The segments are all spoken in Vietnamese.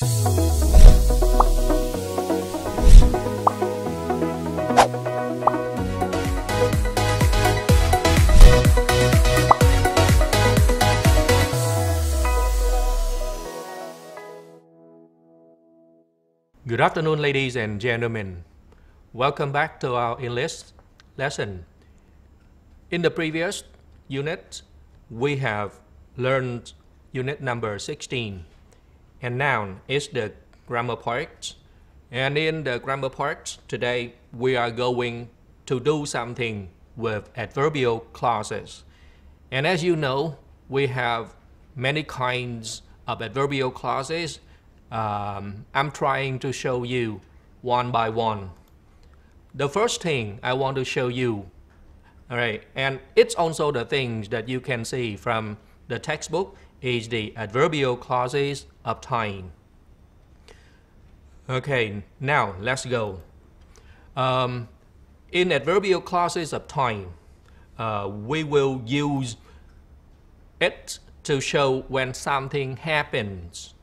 Good afternoon, ladies and gentlemen. Welcome back to our English lesson. In the previous unit, we have learned unit number 16, and noun is the grammar part. And in the grammar part today, we are going to do something with adverbial clauses. And as you know, we have many kinds of adverbial clauses. Um, I'm trying to show you one by one. The first thing I want to show you, all right, and it's also the things that you can see from the textbook is the adverbial clauses of time. Okay, now let's go. Um, in adverbial clauses of time, uh, we will use it to show when something happens.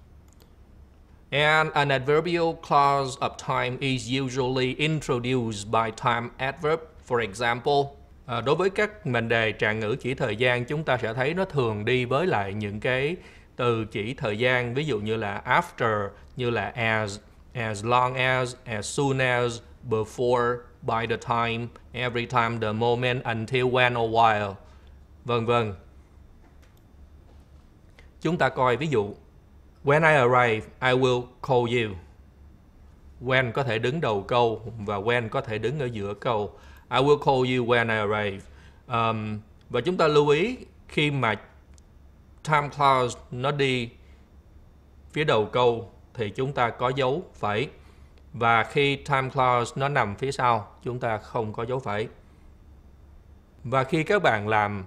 And an adverbial clause of time is usually introduced by time adverb. For example, À, đối với các mệnh đề tràn ngữ chỉ thời gian chúng ta sẽ thấy nó thường đi với lại những cái từ chỉ thời gian ví dụ như là after như là as as long as as soon as before by the time every time the moment until when or while vân vân chúng ta coi ví dụ when I arrive I will call you when có thể đứng đầu câu và when có thể đứng ở giữa câu I will call you when I arrive. Um, và chúng ta lưu ý khi mà time clause nó đi phía đầu câu thì chúng ta có dấu phẩy và khi time clause nó nằm phía sau chúng ta không có dấu phẩy. Và khi các bạn làm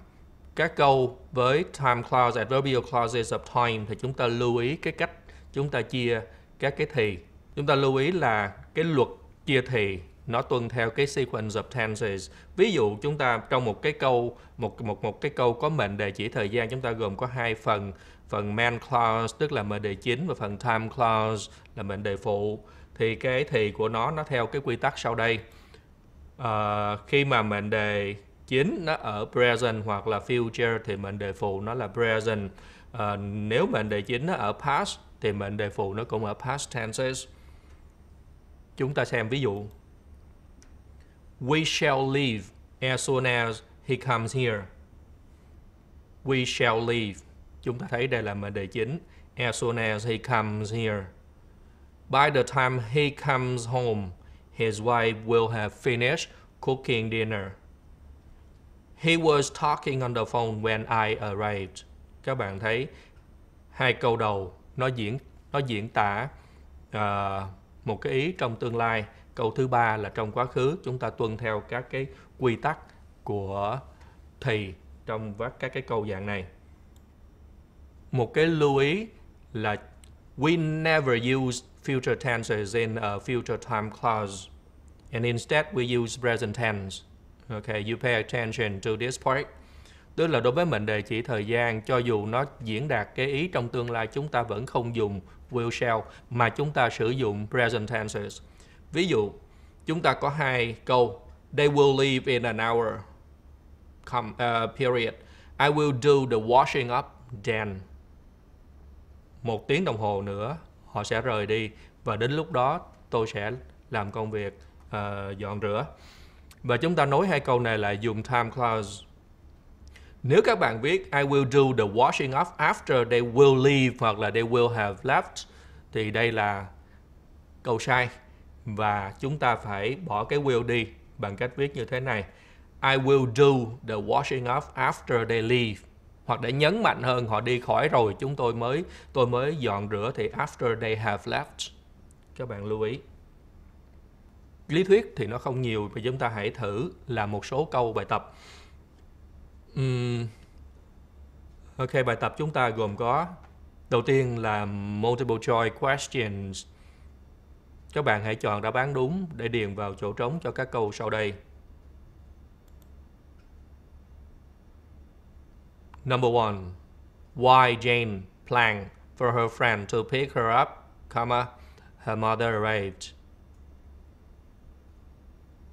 các câu với time clause, adverbial clauses of time thì chúng ta lưu ý cái cách chúng ta chia các cái thì. Chúng ta lưu ý là cái luật chia thì nó tuân theo cái sequence of tenses ví dụ chúng ta trong một cái câu một một một cái câu có mệnh đề chỉ thời gian chúng ta gồm có hai phần phần main clause tức là mệnh đề chính và phần time clause là mệnh đề phụ thì cái thì của nó nó theo cái quy tắc sau đây à, khi mà mệnh đề chính nó ở present hoặc là future thì mệnh đề phụ nó là present à, nếu mệnh đề chính nó ở past thì mệnh đề phụ nó cũng ở past tenses chúng ta xem ví dụ We shall leave as soon as he comes here. We shall leave. Chúng ta thấy đây là mệnh đề chính. As soon as he comes here. By the time he comes home, his wife will have finished cooking dinner. He was talking on the phone when I arrived. Các bạn thấy hai câu đầu nó diễn nó diễn tả uh, một cái ý trong tương lai Câu thứ ba là trong quá khứ chúng ta tuân theo các cái quy tắc của thì trong các cái câu dạng này. Một cái lưu ý là we never use future tenses in a future time clause and instead we use present tense. Okay, you pay attention to this part. Tức là đối với mệnh đề chỉ thời gian, cho dù nó diễn đạt cái ý trong tương lai, chúng ta vẫn không dùng will shall, mà chúng ta sử dụng present tenses. Ví dụ, chúng ta có hai câu They will leave in an hour come, uh, period. I will do the washing up then. Một tiếng đồng hồ nữa, họ sẽ rời đi và đến lúc đó tôi sẽ làm công việc uh, dọn rửa. Và chúng ta nối hai câu này là dùng time clause. Nếu các bạn viết I will do the washing up after they will leave hoặc là they will have left thì đây là câu sai và chúng ta phải bỏ cái will đi bằng cách viết như thế này I will do the washing up after they leave hoặc để nhấn mạnh hơn họ đi khỏi rồi chúng tôi mới tôi mới dọn rửa thì after they have left các bạn lưu ý lý thuyết thì nó không nhiều và chúng ta hãy thử làm một số câu bài tập um, ok bài tập chúng ta gồm có đầu tiên là multiple choice questions các bạn hãy chọn đáp án đúng để điền vào chỗ trống cho các câu sau đây. Number 1. Why Jane planned for her friend to pick her up, comma, her mother arrived.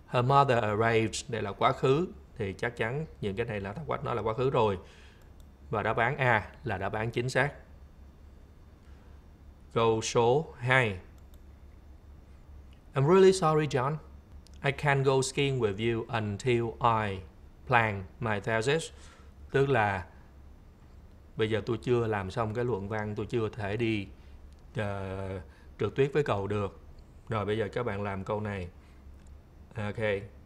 Her mother arrived, đây là quá khứ, thì chắc chắn những cái này là thắc quách nó là quá khứ rồi. Và đáp án A là đáp án chính xác. Câu số 2. I'm really sorry, John. I can't go skiing with you until I plan my thesis. Tức là bây giờ tôi chưa làm xong cái luận văn, tôi chưa thể đi uh, trượt tuyết với cậu được. Rồi bây giờ các bạn làm câu này. Ok,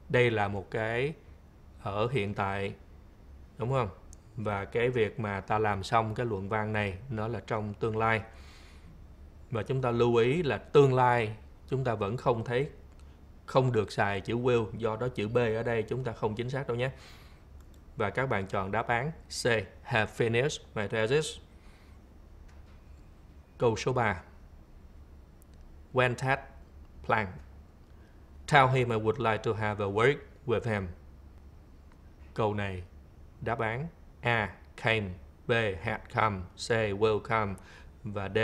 đây là một cái ở hiện tại đúng không? Và cái việc mà ta làm xong cái luận văn này nó là trong tương lai. Và chúng ta lưu ý là tương lai chúng ta vẫn không thấy không được xài chữ will do đó chữ B ở đây chúng ta không chính xác đâu nhé và các bạn chọn đáp án C have finished my thesis câu số 3 when Ted plan tell him I would like to have a work with him câu này đáp án A came B had come C will come và D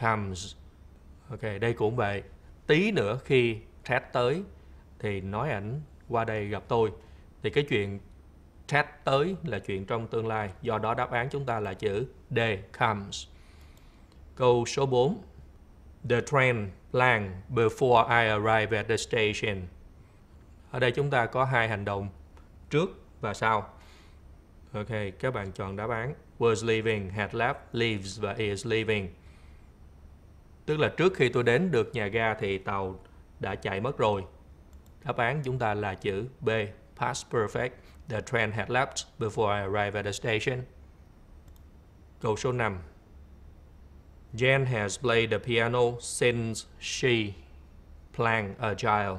comes ok đây cũng vậy tí nữa khi chat tới thì nói ảnh qua đây gặp tôi thì cái chuyện chat tới là chuyện trong tương lai do đó đáp án chúng ta là chữ D comes câu số 4 the train plan before I arrive at the station ở đây chúng ta có hai hành động trước và sau ok các bạn chọn đáp án was leaving had left leaves và is leaving Tức là trước khi tôi đến được nhà ga thì tàu đã chạy mất rồi. Đáp án chúng ta là chữ B, past perfect. The train had left before I arrived at the station. Câu số 5. Jan has played the piano since she playing a child.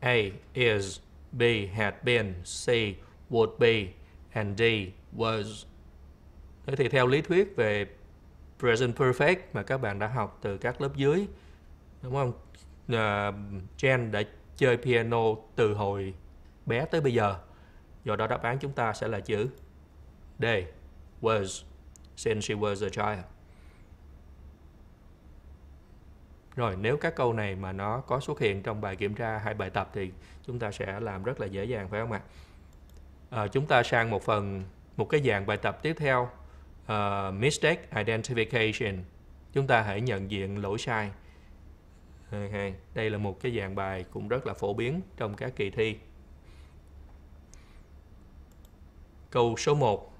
A is, B had been, C would be, and D was. Thế thì theo lý thuyết về present perfect mà các bạn đã học từ các lớp dưới đúng không uh, Jen đã chơi piano từ hồi bé tới bây giờ do đó đáp án chúng ta sẽ là chữ D was since she was a child rồi nếu các câu này mà nó có xuất hiện trong bài kiểm tra hay bài tập thì chúng ta sẽ làm rất là dễ dàng phải không ạ à, chúng ta sang một phần một cái dạng bài tập tiếp theo uh, mistake identification chúng ta hãy nhận diện lỗi sai okay. Ờ, đây là một cái dạng bài cũng rất là phổ biến trong các kỳ thi câu số 1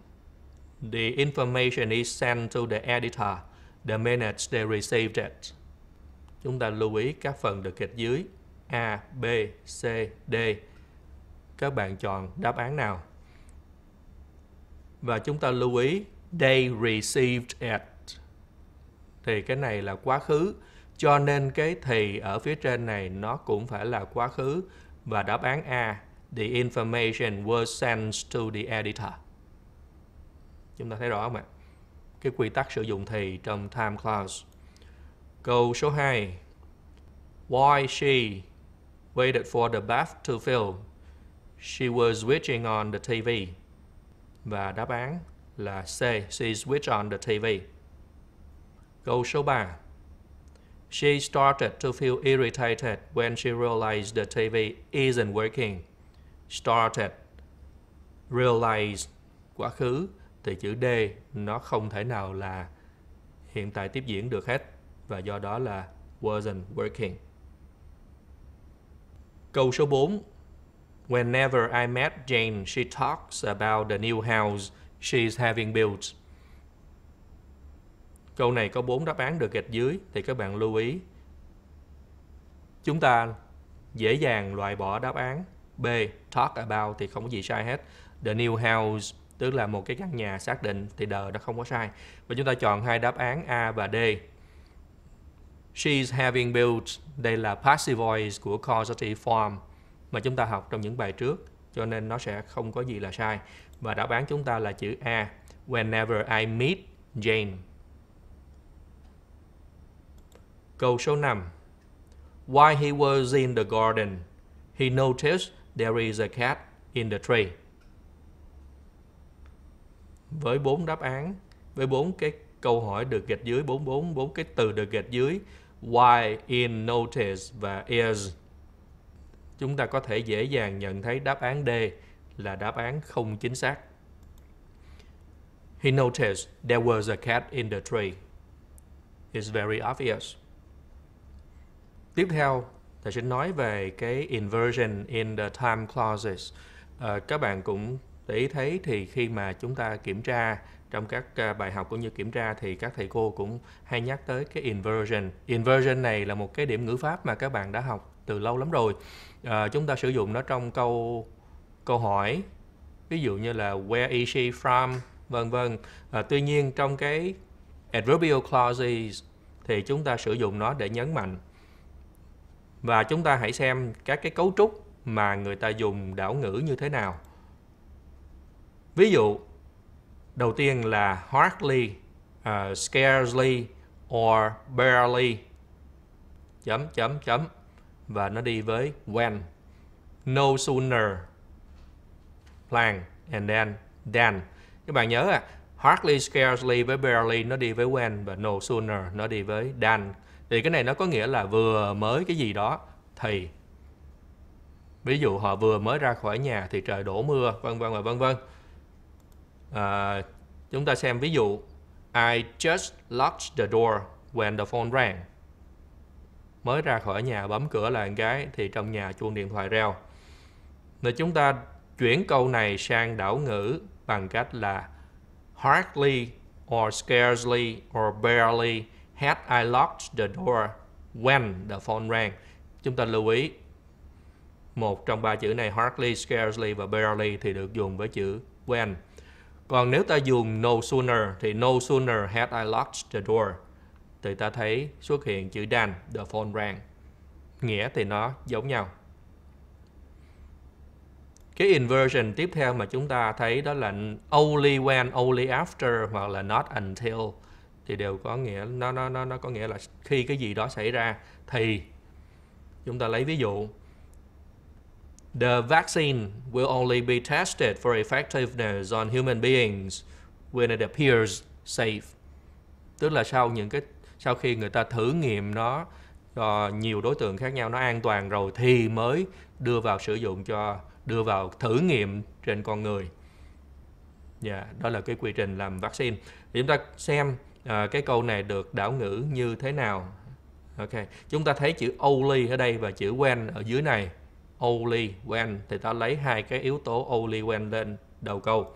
the information is sent to the editor the minutes they received it chúng ta lưu ý các phần được gạch dưới A, B, C, D các bạn chọn đáp án nào và chúng ta lưu ý they received it thì cái này là quá khứ cho nên cái thì ở phía trên này nó cũng phải là quá khứ và đáp án A the information was sent to the editor chúng ta thấy rõ không ạ cái quy tắc sử dụng thì trong time clause câu số 2 why she waited for the bath to fill she was watching on the TV và đáp án là C. She switched on the TV. Câu số 3. She started to feel irritated when she realized the TV isn't working. Started. Realize. Quá khứ. Thì chữ D nó không thể nào là hiện tại tiếp diễn được hết. Và do đó là wasn't working. Câu số 4. Whenever I met Jane, she talks about the new house she's having built. Câu này có bốn đáp án được gạch dưới thì các bạn lưu ý. Chúng ta dễ dàng loại bỏ đáp án B talk about thì không có gì sai hết. The new house tức là một cái căn nhà xác định thì đờ nó không có sai. Và chúng ta chọn hai đáp án A và D. She's having built đây là passive voice của causative form mà chúng ta học trong những bài trước cho nên nó sẽ không có gì là sai và đáp án chúng ta là chữ A whenever I meet Jane câu số 5 while he was in the garden he noticed there is a cat in the tree với bốn đáp án với bốn cái câu hỏi được gạch dưới bốn bốn bốn cái từ được gạch dưới why in notice và is chúng ta có thể dễ dàng nhận thấy đáp án D là đáp án không chính xác. He noticed there was a cat in the tree. It's very obvious. Tiếp theo, thầy sẽ nói về cái inversion in the time clauses. À, các bạn cũng để ý thấy thì khi mà chúng ta kiểm tra trong các ờ, bài học cũng như kiểm tra thì các thầy cô cũng hay nhắc tới cái inversion. Inversion này là một cái điểm ngữ pháp mà các bạn đã học từ lâu lắm rồi à, chúng ta sử dụng nó trong câu câu hỏi ví dụ như là where is she from vân vân à, tuy nhiên trong cái adverbial clauses thì chúng ta sử dụng nó để nhấn mạnh và chúng ta hãy xem các cái cấu trúc mà người ta dùng đảo ngữ như thế nào ví dụ đầu tiên là hardly uh, scarcely or barely chấm chấm chấm và nó đi với when no sooner plan and then than các bạn nhớ à hardly scarcely với barely nó đi với when và no sooner nó đi với than thì cái này nó có nghĩa là vừa mới cái gì đó thì ví dụ họ vừa mới ra khỏi nhà thì trời đổ mưa vân vân và vân vân à, chúng ta xem ví dụ I just locked the door when the phone rang mới ra khỏi nhà bấm cửa là gái thì trong nhà chuông điện thoại reo rồi chúng ta chuyển câu này sang đảo ngữ bằng cách là hardly or scarcely or barely had I locked the door when the phone rang. Chúng ta lưu ý một trong ba chữ này hardly, scarcely và barely thì được dùng với chữ when. Còn nếu ta dùng no sooner thì no sooner had I locked the door thì ta thấy xuất hiện chữ Dan, the phone rang. Nghĩa thì nó giống nhau. Cái inversion tiếp theo mà chúng ta thấy đó là only when, only after hoặc là not until thì đều có nghĩa nó nó nó nó có nghĩa là khi cái gì đó xảy ra thì chúng ta lấy ví dụ The vaccine will only be tested for effectiveness on human beings when it appears safe. Tức là sau những cái sau khi người ta thử nghiệm nó cho ờ, nhiều đối tượng khác nhau nó an toàn rồi thì mới đưa vào sử dụng cho đưa vào thử nghiệm trên con người. Dạ, đó là cái quy trình làm vaccine. Thì chúng ta xem à, cái câu này được đảo ngữ như thế nào. Ok, chúng ta thấy chữ only ở đây và chữ when ở dưới này. Only when thì ta lấy hai cái yếu tố only when lên đầu câu.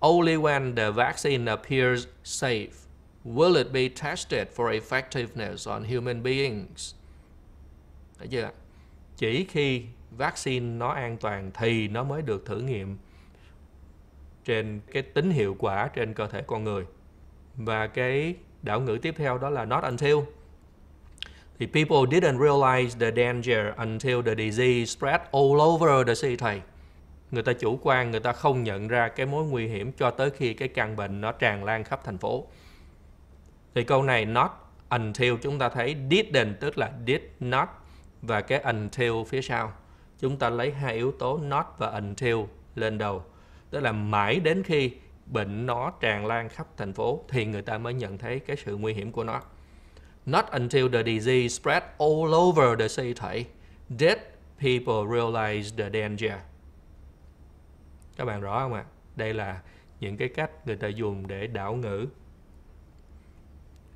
Only when the vaccine appears safe Will it be tested for effectiveness on human beings? Thấy chưa? Chỉ khi vaccine nó an toàn thì nó mới được thử nghiệm trên cái tính hiệu quả trên cơ thể con người. Và cái đảo ngữ tiếp theo đó là not until. Thì people didn't realize the danger until the disease spread all over the city. Người ta chủ quan, người ta không nhận ra cái mối nguy hiểm cho tới khi cái căn bệnh nó tràn lan khắp thành phố. Thì câu này not until chúng ta thấy didn't tức là did not và cái until phía sau. Chúng ta lấy hai yếu tố not và until lên đầu. Tức là mãi đến khi bệnh nó tràn lan khắp thành phố thì người ta mới nhận thấy cái sự nguy hiểm của nó. Not until the disease spread all over the city did people realize the danger. Các bạn rõ không ạ? Đây là những cái cách người ta dùng để đảo ngữ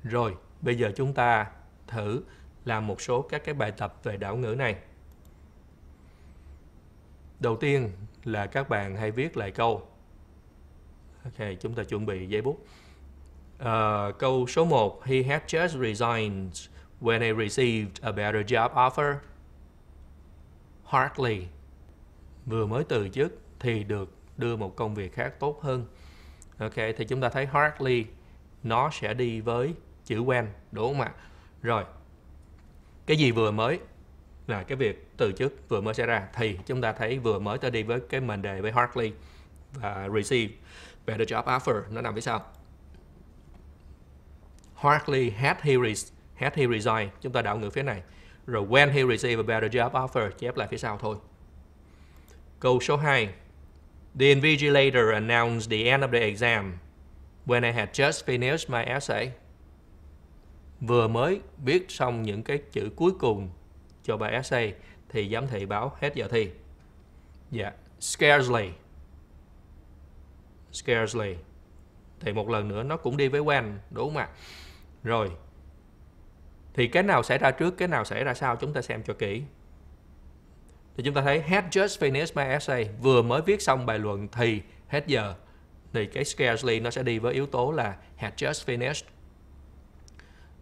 rồi, bây giờ chúng ta thử làm một số các cái bài tập về đảo ngữ này. Đầu tiên là các bạn hãy viết lại câu. Ok, chúng ta chuẩn bị giấy bút. Uh, câu số 1, He had just resigned when he received a better job offer. Hardly. Vừa mới từ chức thì được đưa một công việc khác tốt hơn. Ok, thì chúng ta thấy hardly nó sẽ đi với chữ when đúng không ạ rồi cái gì vừa mới là cái việc từ chức vừa mới xảy ra thì chúng ta thấy vừa mới ta đi với cái mệnh đề với Hartley và receive better job offer nó nằm phía sau Hartley had he res had he resigned chúng ta đảo ngược phía này rồi when he received a better job offer chép lại phía sau thôi câu số 2 the invigilator announced the end of the exam when I had just finished my essay vừa mới viết xong những cái chữ cuối cùng cho bài essay thì giám thị báo hết giờ thi. Dạ, yeah. scarcely. Scarcely. Thì một lần nữa nó cũng đi với when, đúng không ạ? Rồi. Thì cái nào xảy ra trước, cái nào xảy ra sau chúng ta xem cho kỹ. Thì chúng ta thấy had just finished my essay, vừa mới viết xong bài luận thì hết giờ. Thì cái scarcely nó sẽ đi với yếu tố là had just finished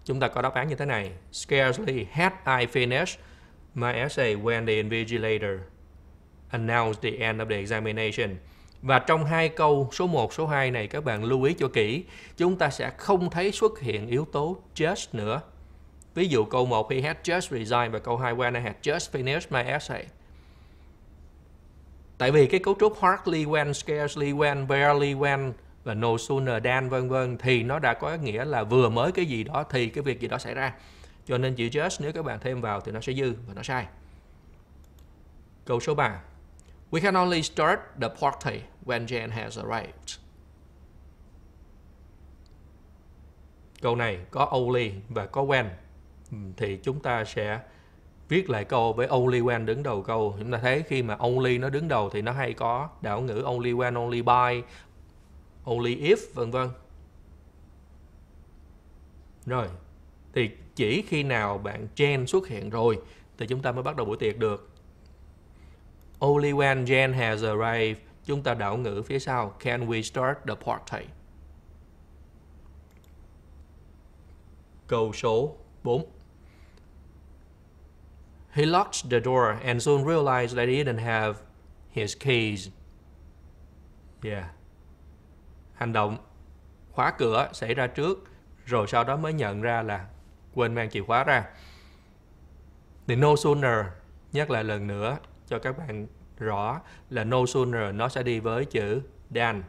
Chúng ta có đáp án như thế này. Scarcely had I finished my essay when the invigilator announced the end of the examination. Và trong hai câu số 1, số 2 này các bạn lưu ý cho kỹ, chúng ta sẽ không thấy xuất hiện yếu tố just nữa. Ví dụ câu 1 he had just resigned và câu 2 when I had just finished my essay. Tại vì cái cấu trúc hardly when, scarcely when, barely when và no sooner than vân vân thì nó đã có nghĩa là vừa mới cái gì đó thì cái việc gì đó xảy ra cho nên chữ just nếu các bạn thêm vào thì nó sẽ dư và nó sai câu số 3 We can only start the party when Jane has arrived. Câu này có only và có when thì chúng ta sẽ viết lại câu với only when đứng đầu câu chúng ta thấy khi mà only nó đứng đầu thì nó hay có đảo ngữ only when only by only if vân vân rồi thì chỉ khi nào bạn gen xuất hiện rồi thì chúng ta mới bắt đầu buổi tiệc được only when gen has arrived chúng ta đảo ngữ phía sau can we start the party câu số 4 He locked the door and soon realized that he didn't have his keys. Yeah hành động khóa cửa xảy ra trước rồi sau đó mới nhận ra là quên mang chìa khóa ra thì no sooner nhắc lại lần nữa cho các bạn rõ là no sooner nó sẽ đi với chữ than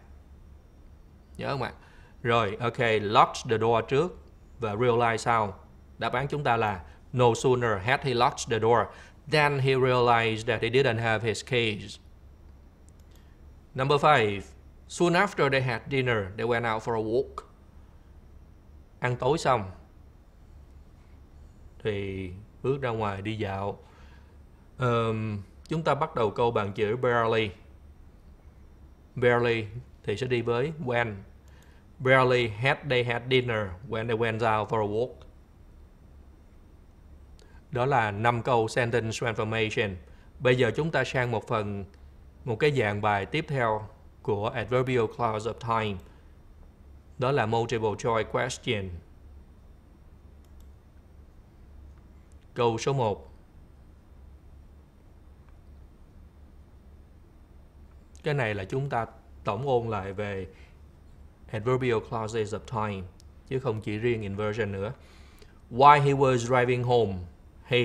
nhớ không ạ rồi ok lock the door trước và realize sau đáp án chúng ta là no sooner had he locked the door than he realized that he didn't have his keys number five Soon after they had dinner, they went out for a walk. Ăn tối xong thì bước ra ngoài đi dạo. Um, chúng ta bắt đầu câu bằng chữ barely. Barely thì sẽ đi với when. Barely had they had dinner when they went out for a walk. Đó là năm câu sentence transformation. Bây giờ chúng ta sang một phần một cái dạng bài tiếp theo của Adverbial Clause of Time. Đó là Multiple Choice Question. Câu số 1 Cái này là chúng ta tổng ôn lại về adverbial clauses of time chứ không chỉ riêng inversion nữa. Why he was driving home, he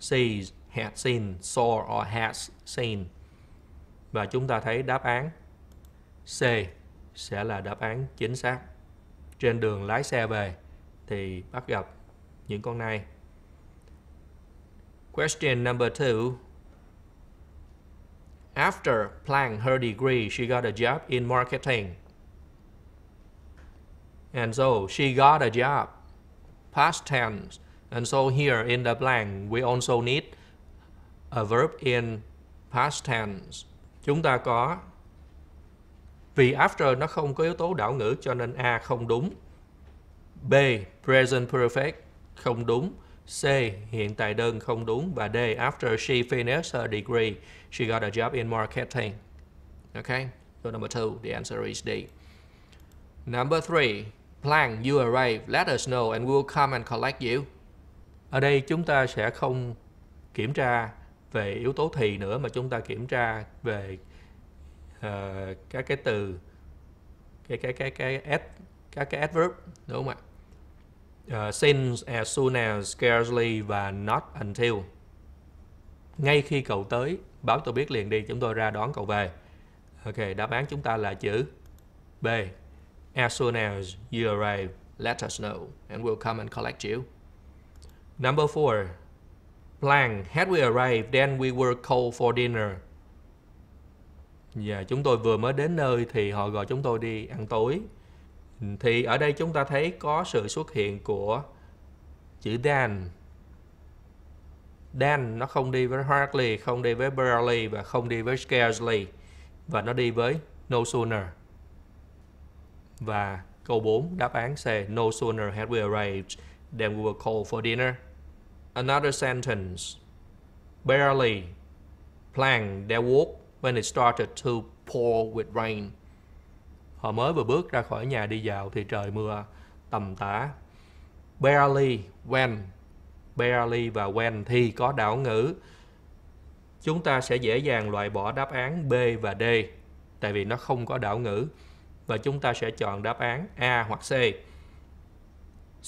sees, had seen, saw or has seen và chúng ta thấy đáp án C sẽ là đáp án chính xác. Trên đường lái xe về thì bắt gặp những con này. Question number two. After planning her degree, she got a job in marketing. And so she got a job. Past tense. And so here in the blank, we also need a verb in past tense chúng ta có vì after nó không có yếu tố đảo ngữ cho nên A không đúng. B present perfect không đúng. C hiện tại đơn không đúng và D after she finished her degree she got a job in marketing. Okay? So number two, the answer is D. Number three, plan you arrive, let us know and we'll come and collect you. Ở đây chúng ta sẽ không kiểm tra về yếu tố thì nữa mà chúng ta kiểm tra về uh, các cái từ cái cái cái cái ad, các cái adverb đúng không ạ? Uh, since, as soon as, scarcely và not until. Ngay khi cậu tới, báo tôi biết liền đi, chúng tôi ra đón cậu về. Ok, đáp án chúng ta là chữ B. As soon as you arrive, let us know and we'll come and collect you. Number four plan had we arrived then we were called for dinner. Và dạ, chúng tôi vừa mới đến nơi thì họ gọi chúng tôi đi ăn tối. Thì ở đây chúng ta thấy có sự xuất hiện của chữ Dan. Dan nó không đi với hardly, không đi với barely và không đi với scarcely và nó đi với no sooner. Và câu 4 đáp án C no sooner had we arrived than we were called for dinner another sentence. Barely planned their walk when it started to pour with rain. Họ mới vừa bước ra khỏi nhà đi dạo thì trời mưa tầm tã. Barely when barely và when thì có đảo ngữ. Chúng ta sẽ dễ dàng loại bỏ đáp án B và D tại vì nó không có đảo ngữ và chúng ta sẽ chọn đáp án A hoặc C.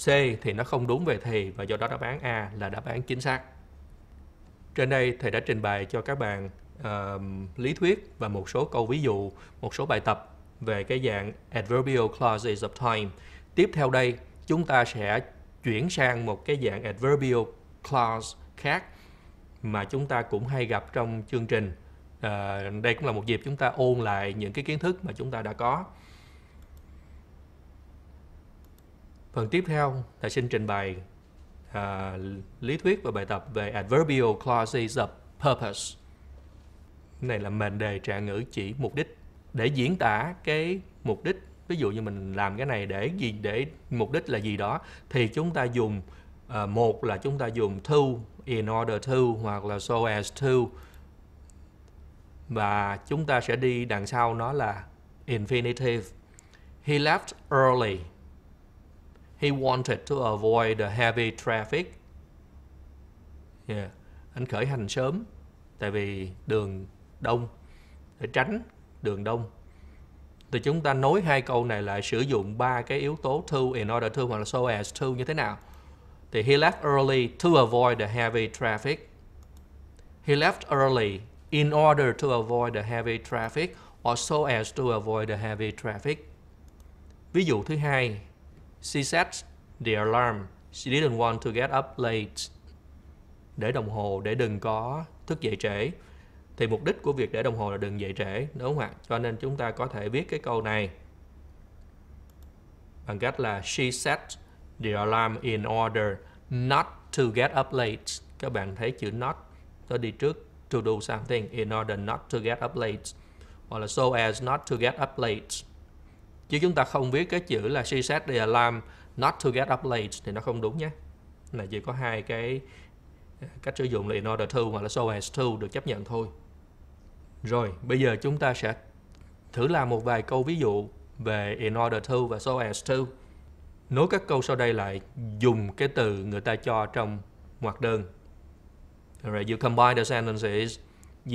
C thì nó không đúng về thầy và do đó đáp án A là đáp án chính xác. Trên đây thầy đã trình bày cho các bạn uh, lý thuyết và một số câu ví dụ, một số bài tập về cái dạng adverbial clauses of time. Tiếp theo đây, chúng ta sẽ chuyển sang một cái dạng adverbial clause khác mà chúng ta cũng hay gặp trong chương trình. À, đây cũng là một dịp chúng ta ôn lại những cái kiến thức mà chúng ta đã có. Phần tiếp theo, thầy xin trình bày uh, lý thuyết và bài tập về adverbial clauses of purpose. Này là mệnh đề trạng ngữ chỉ mục đích để diễn tả cái mục đích. Ví dụ như mình làm cái này để gì để mục đích là gì đó thì chúng ta dùng uh, một là chúng ta dùng to in order to hoặc là so as to và chúng ta sẽ đi đằng sau nó là infinitive. He left early He wanted to avoid the heavy traffic. Yeah. Anh khởi hành sớm tại vì đường đông để tránh đường đông. Thì chúng ta nối hai câu này lại sử dụng ba cái yếu tố to in order to hoặc là so as to như thế nào. Thì he left early to avoid the heavy traffic. He left early in order to avoid the heavy traffic or so as to avoid the heavy traffic. Ví dụ thứ hai, She set the alarm. She didn't want to get up late. Để đồng hồ để đừng có thức dậy trễ. Thì mục đích của việc để đồng hồ là đừng dậy trễ, đúng không ạ? Cho nên chúng ta có thể viết cái câu này bằng cách là she set the alarm in order not to get up late. Các bạn thấy chữ not nó đi trước to do something in order not to get up late. Hoặc là so as not to get up late chứ chúng ta không viết cái chữ là she said they alarm not to get up late thì nó không đúng nhé này chỉ có hai cái cách sử dụng là in order to hoặc là so as to được chấp nhận thôi rồi bây giờ chúng ta sẽ thử làm một vài câu ví dụ về in order to và so as to nối các câu sau đây lại dùng cái từ người ta cho trong ngoặc đơn Alright, you combine the sentences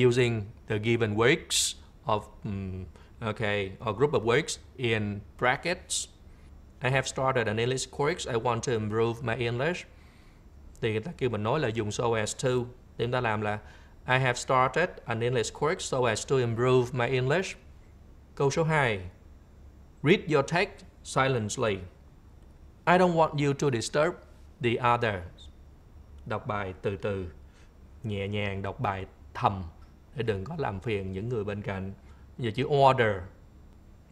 using the given words of um, okay, a group of works in brackets. I have started an English course. I want to improve my English. Thì người ta kêu mình nói là dùng so as to. Thì chúng ta làm là I have started an English course so as to improve my English. Câu số 2. Read your text silently. I don't want you to disturb the others. Đọc bài từ từ, nhẹ nhàng đọc bài thầm để đừng có làm phiền những người bên cạnh giờ chữ order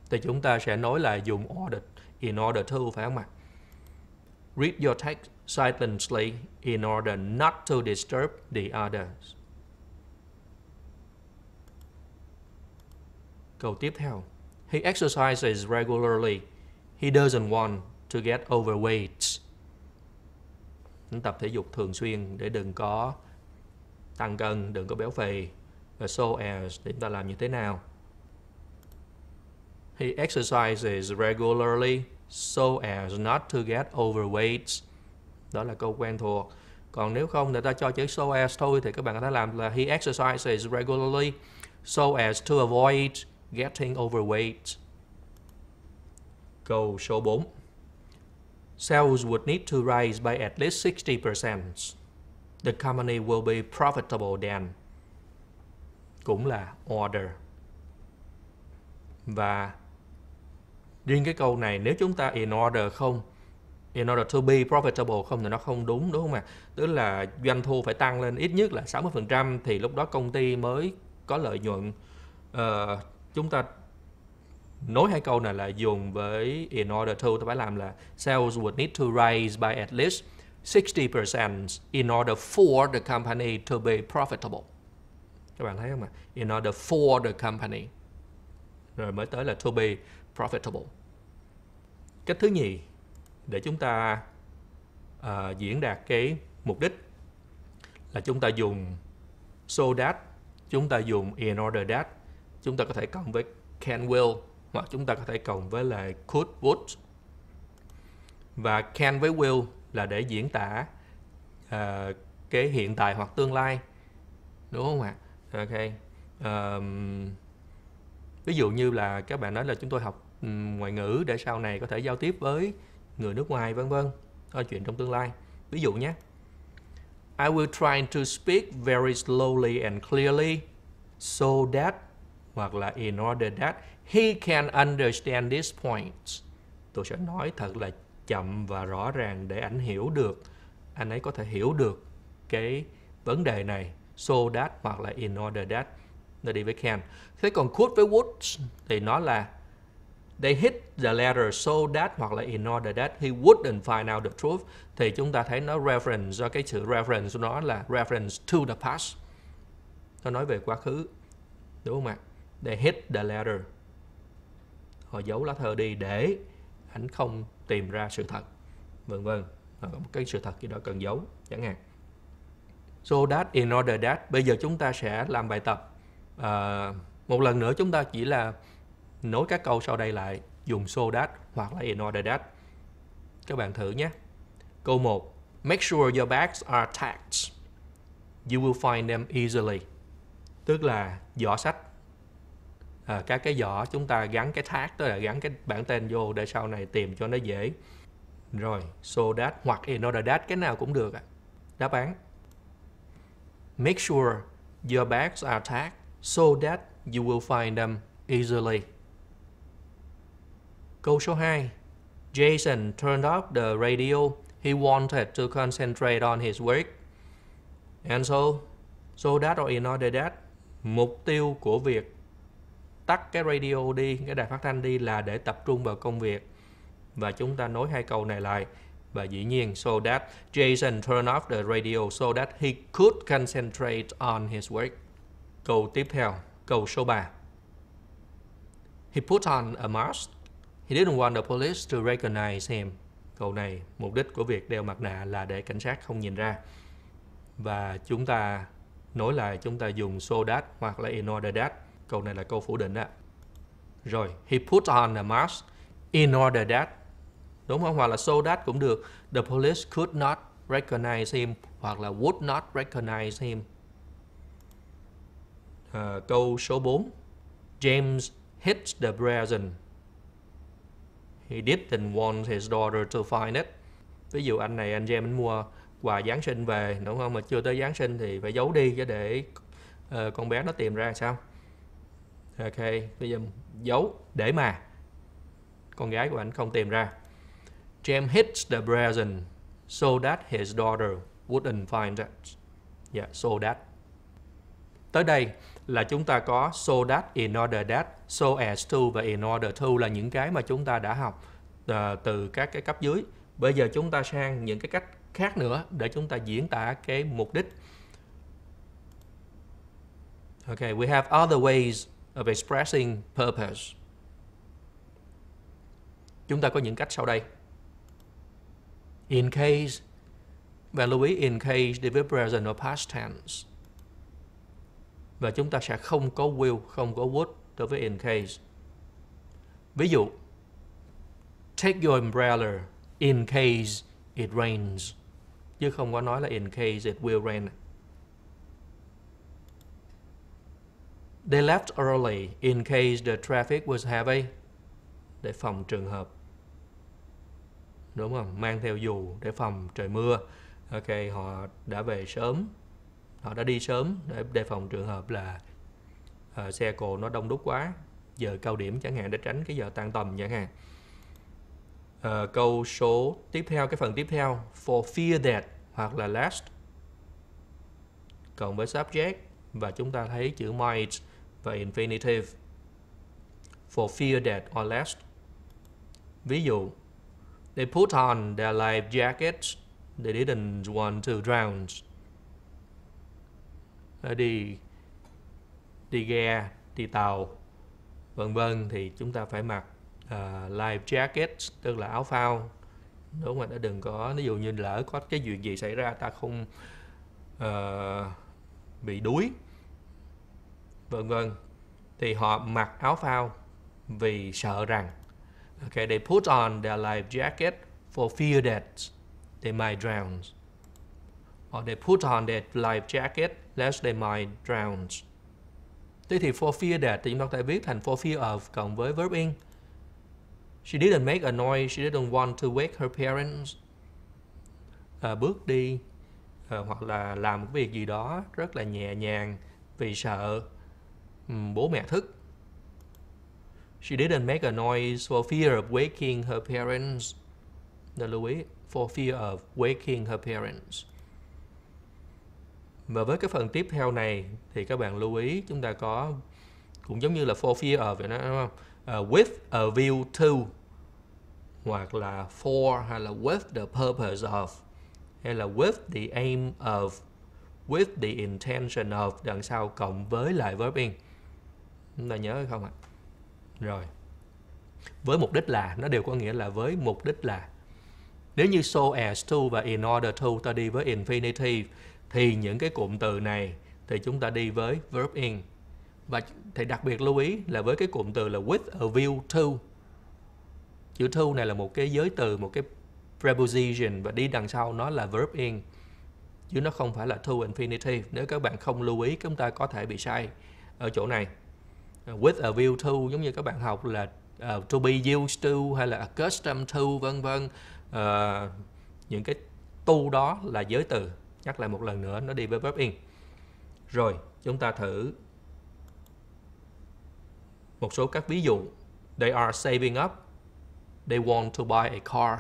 thì chúng ta sẽ nói là dùng order in order to phải không ạ? Read your text silently in order not to disturb the others. Câu tiếp theo. He exercises regularly. He doesn't want to get overweight. tập thể dục thường xuyên để đừng có tăng cân, đừng có béo phì. so as thì chúng ta làm như thế nào? He exercises regularly so as not to get overweight. Đó là câu quen thuộc. Còn nếu không người ta cho chữ so as thôi thì các bạn có thể làm là he exercises regularly so as to avoid getting overweight. Câu số 4. Sales would need to rise by at least 60%. The company will be profitable then. Cũng là order. Và riêng cái câu này nếu chúng ta in order không in order to be profitable không thì nó không đúng đúng không ạ? À? Tức là doanh thu phải tăng lên ít nhất là 60% thì lúc đó công ty mới có lợi nhuận. Ờ, chúng ta nối hai câu này là dùng với in order to ta phải làm là sales would need to rise by at least 60% in order for the company to be profitable. Các bạn thấy không ạ? À? In order for the company. Rồi mới tới là to be profitable. Cách thứ nhì để chúng ta uh, diễn đạt cái mục đích là chúng ta dùng so that, chúng ta dùng in order that, chúng ta có thể cộng với can will hoặc chúng ta có thể cộng với lại could would. Và can với will là để diễn tả uh, cái hiện tại hoặc tương lai. Đúng không ạ? Ok. Um, ví dụ như là các bạn nói là chúng tôi học ngoại ngữ để sau này có thể giao tiếp với người nước ngoài vân vân nói chuyện trong tương lai ví dụ nhé I will try to speak very slowly and clearly so that hoặc là in order that he can understand these points tôi sẽ nói thật là chậm và rõ ràng để anh hiểu được anh ấy có thể hiểu được cái vấn đề này so that hoặc là in order that nó đi với can thế còn quote với would thì nó là They hid the letter so that hoặc là in order that he wouldn't find out the truth thì chúng ta thấy nó reference do cái chữ reference của nó là reference to the past. Nó nói về quá khứ. Đúng không ạ? They hid the letter. Họ giấu lá thơ đi để anh không tìm ra sự thật. Vân vân. Có một cái sự thật gì đó cần giấu chẳng hạn. So that in order that bây giờ chúng ta sẽ làm bài tập uh, một lần nữa chúng ta chỉ là Nối các câu sau đây lại dùng so that hoặc là in order that. Các bạn thử nhé. Câu 1. Make sure your bags are tagged. You will find them easily. Tức là giỏ sách. À, các cái giỏ chúng ta gắn cái tag, tức là gắn cái bản tên vô để sau này tìm cho nó dễ. Rồi, so that hoặc in order that, cái nào cũng được. Đáp án. Make sure your bags are tagged so that you will find them easily. Câu số 2. Jason turned off the radio. He wanted to concentrate on his work. And so, so that or in order that, mục tiêu của việc tắt cái radio đi, cái đài phát thanh đi là để tập trung vào công việc. Và chúng ta nối hai câu này lại. Và dĩ nhiên, so that Jason turned off the radio so that he could concentrate on his work. Câu tiếp theo, câu số 3. He put on a mask He didn't want the police to recognize him. Câu này, mục đích của việc đeo mặt nạ là để cảnh sát không nhìn ra. Và chúng ta nối lại chúng ta dùng so that hoặc là in order that. Câu này là câu phủ định đó. Rồi, he put on a mask in order that. Đúng không? Hoặc là so that cũng được. The police could not recognize him hoặc là would not recognize him. À, câu số 4. James hit the present He didn't want his daughter to find it. Ví dụ anh này anh James anh mua quà Giáng sinh về đúng không? Mà chưa tới Giáng sinh thì phải giấu đi chứ để uh, con bé nó tìm ra sao? Ok, bây giờ giấu để mà con gái của anh không tìm ra. James hid the present so that his daughter wouldn't find it. Yeah, dạ, so that. Tới đây là chúng ta có so that, in order that, so as to và in order to là những cái mà chúng ta đã học uh, từ các cái cấp dưới. Bây giờ chúng ta sang những cái cách khác nữa để chúng ta diễn tả cái mục đích. Okay, we have other ways of expressing purpose. Chúng ta có những cách sau đây. In case, và lưu ý in case đối với present or past tense và chúng ta sẽ không có will, không có would đối với in case. Ví dụ, take your umbrella in case it rains. Chứ không có nói là in case it will rain. They left early in case the traffic was heavy. Để phòng trường hợp. Đúng không? Mang theo dù để phòng trời mưa. Ok, họ đã về sớm họ đã đi sớm để đề phòng trường hợp là uh, xe cộ nó đông đúc quá giờ cao điểm chẳng hạn để tránh cái giờ tan tầm chẳng hạn uh, câu số tiếp theo cái phần tiếp theo for fear that hoặc là last cộng với subject và chúng ta thấy chữ might và infinitive for fear that or last ví dụ they put on their life jackets they didn't want to drown Ờ, đi đi ghe đi tàu vân vân thì chúng ta phải mặc uh, life jacket tức là áo phao đúng không? đã đừng có ví dụ như lỡ có cái chuyện gì xảy ra ta không uh, bị đuối vân vân thì họ mặc áo phao vì sợ rằng okay they put on their life jacket for fear that they might drown or they put on their life jacket lest they might drown. Thế thì for fear that thì chúng ta có thể viết thành for fear of cộng với verb in. She didn't make a noise, she didn't want to wake her parents. À, bước đi à, hoặc là làm cái việc gì đó rất là nhẹ nhàng vì sợ um, bố mẹ thức. She didn't make a noise for fear of waking her parents. Nên lưu ý, for fear of waking her parents và với cái phần tiếp theo này thì các bạn lưu ý chúng ta có cũng giống như là for fear vậy đó đúng không? Uh, with a view to hoặc là for hay là with the purpose of hay là with the aim of with the intention of đằng sau cộng với lại verb in chúng ta nhớ không ạ rồi với mục đích là nó đều có nghĩa là với mục đích là nếu như so as to và in order to ta đi với infinitive thì những cái cụm từ này thì chúng ta đi với verb in và thầy đặc biệt lưu ý là với cái cụm từ là with a view to chữ to này là một cái giới từ một cái preposition và đi đằng sau nó là verb in chứ nó không phải là to infinitive nếu các bạn không lưu ý chúng ta có thể bị sai ở chỗ này with a view to giống như các bạn học là uh, to be used to hay là accustomed to vân vân uh, những cái tu đó là giới từ nhắc lại một lần nữa nó đi với verb in rồi chúng ta thử một số các ví dụ they are saving up they want to buy a car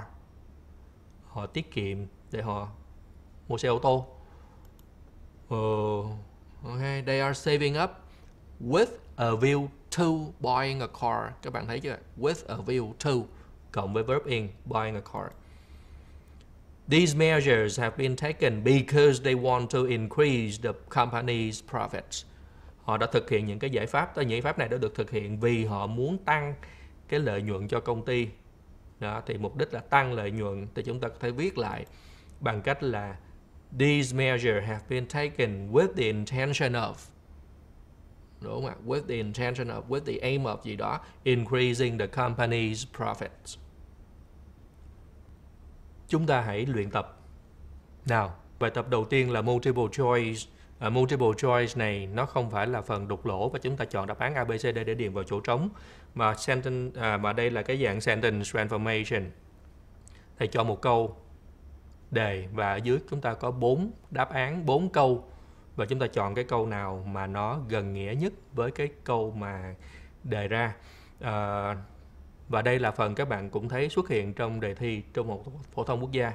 họ tiết kiệm để họ mua xe ô tô uh, okay. they are saving up with a view to buying a car các bạn thấy chưa with a view to cộng với verb in buying a car These measures have been taken because they want to increase the company's profits. Họ đã thực hiện những cái giải pháp, những giải pháp này đã được thực hiện vì họ muốn tăng cái lợi nhuận cho công ty. Đó, thì mục đích là tăng lợi nhuận thì chúng ta có thể viết lại bằng cách là These measures have been taken with the intention of đúng không ạ? With the intention of, with the aim of gì đó, increasing the company's profits chúng ta hãy luyện tập. Nào, bài tập đầu tiên là multiple choice. À, multiple choice này nó không phải là phần đục lỗ và chúng ta chọn đáp án A, B, C, để điền vào chỗ trống mà sentence à, mà đây là cái dạng sentence transformation. Thầy cho một câu đề và ở dưới chúng ta có bốn đáp án, bốn câu và chúng ta chọn cái câu nào mà nó gần nghĩa nhất với cái câu mà đề ra. À, và đây là phần các bạn cũng thấy xuất hiện trong đề thi trong một phổ thông quốc gia.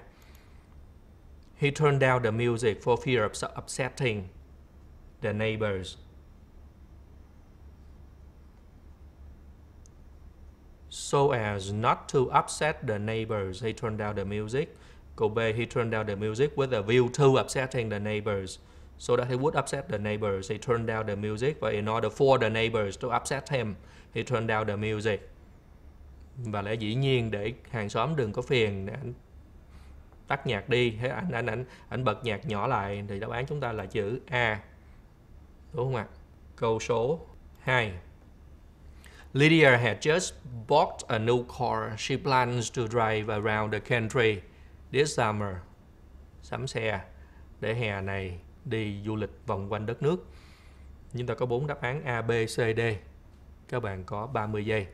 He turned down the music for fear of upsetting the neighbors. So as not to upset the neighbors, he turned down the music. Câu B, he turned down the music with a view to upsetting the neighbors. So that he would upset the neighbors, he turned down the music. Và in order for the neighbors to upset him, he turned down the music và lẽ dĩ nhiên để hàng xóm đừng có phiền anh tắt nhạc đi thế anh anh anh anh bật nhạc nhỏ lại thì đáp án chúng ta là chữ a đúng không ạ câu số 2 Lydia had just bought a new car. She plans to drive around the country this summer. Sắm xe để hè này đi du lịch vòng quanh đất nước. Chúng ta có bốn đáp án A, B, C, D. Các bạn có 30 giây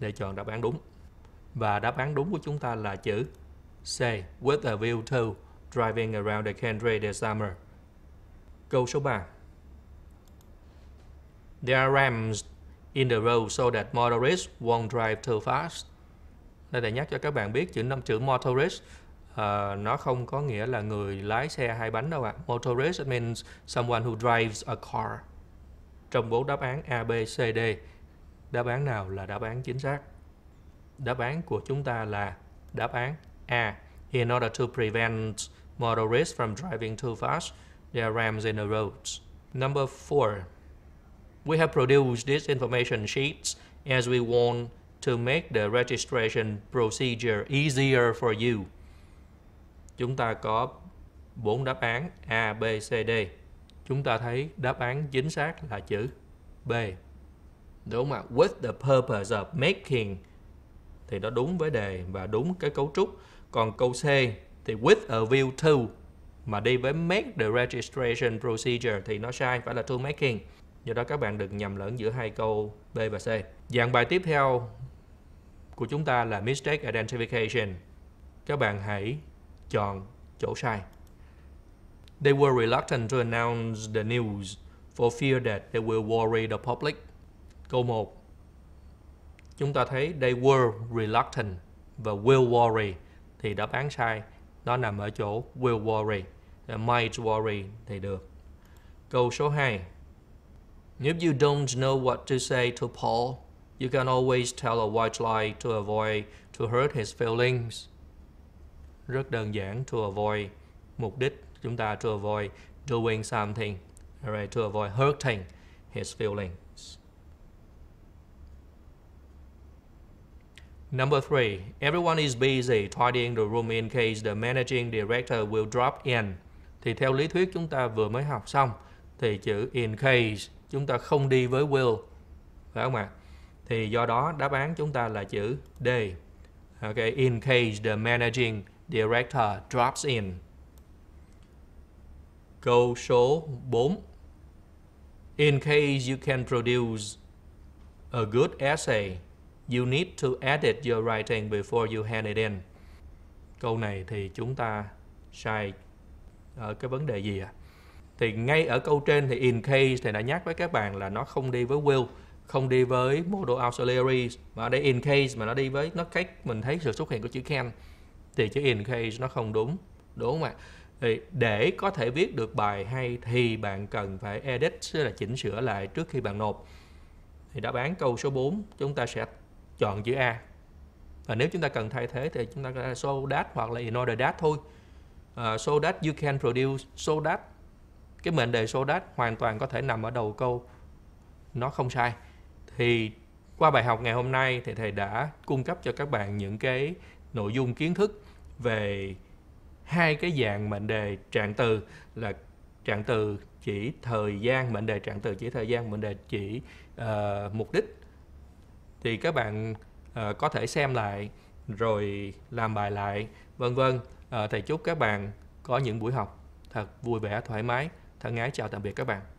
để chọn đáp án đúng. Và đáp án đúng của chúng ta là chữ C. With a view to driving around the country this summer. Câu số 3. There are ramps in the road so that motorists won't drive too fast. Đây để nhắc cho các bạn biết chữ năm chữ motorist uh, nó không có nghĩa là người lái xe hai bánh đâu ạ. À. Motorist means someone who drives a car. Trong bốn đáp án A, B, C, D đáp án nào là đáp án chính xác? Đáp án của chúng ta là đáp án A. In order to prevent motorists from driving too fast, their rams in the roads. Number four, We have produced this information sheets as we want to make the registration procedure easier for you. Chúng ta có bốn đáp án A, B, C, D. Chúng ta thấy đáp án chính xác là chữ B đúng không ạ with the purpose of making thì nó đúng với đề và đúng cái cấu trúc còn câu C thì with a view to mà đi với make the registration procedure thì nó sai phải là to making do đó các bạn đừng nhầm lẫn giữa hai câu B và C dạng bài tiếp theo của chúng ta là mistake identification các bạn hãy chọn chỗ sai They were reluctant to announce the news for fear that they will worry the public Câu 1 Chúng ta thấy they were reluctant và will worry thì đáp án sai. Nó nằm ở chỗ will worry. Uh, might worry thì được. Câu số 2 If you don't know what to say to Paul, you can always tell a white lie to avoid to hurt his feelings. Rất đơn giản to avoid mục đích chúng ta to avoid doing something, right, to avoid hurting his feelings. Number three, everyone is busy tidying the room in case the managing director will drop in. Thì theo lý thuyết chúng ta vừa mới học xong, thì chữ in case chúng ta không đi với will, phải không ạ? Thì do đó đáp án chúng ta là chữ D. Okay, in case the managing director drops in. Câu số 4. In case you can produce a good essay You need to edit your writing before you hand it in. Câu này thì chúng ta sai ở cái vấn đề gì ạ? À? Thì ngay ở câu trên thì in case thì đã nhắc với các bạn là nó không đi với will, không đi với modal auxiliary mà ở đây in case mà nó đi với nó cách mình thấy sự xuất hiện của chữ can thì chữ in case nó không đúng đúng không ạ? Thì để có thể viết được bài hay thì bạn cần phải edit là chỉnh sửa lại trước khi bạn nộp. Thì đáp án câu số 4 chúng ta sẽ chọn chữ A và nếu chúng ta cần thay thế thì chúng ta có so that hoặc là in order that thôi uh, ờ, so that you can produce so that cái mệnh đề so that hoàn toàn có thể nằm ở đầu câu nó không sai thì qua bài học ngày hôm nay thì thầy đã cung cấp cho các bạn những cái nội dung kiến thức về hai cái dạng mệnh đề trạng từ là trạng từ chỉ thời gian mệnh đề trạng từ chỉ thời gian mệnh đề chỉ uh, mục đích thì các bạn uh, có thể xem lại rồi làm bài lại vân vân uh, thầy chúc các bạn có những buổi học thật vui vẻ thoải mái thân ái chào tạm biệt các bạn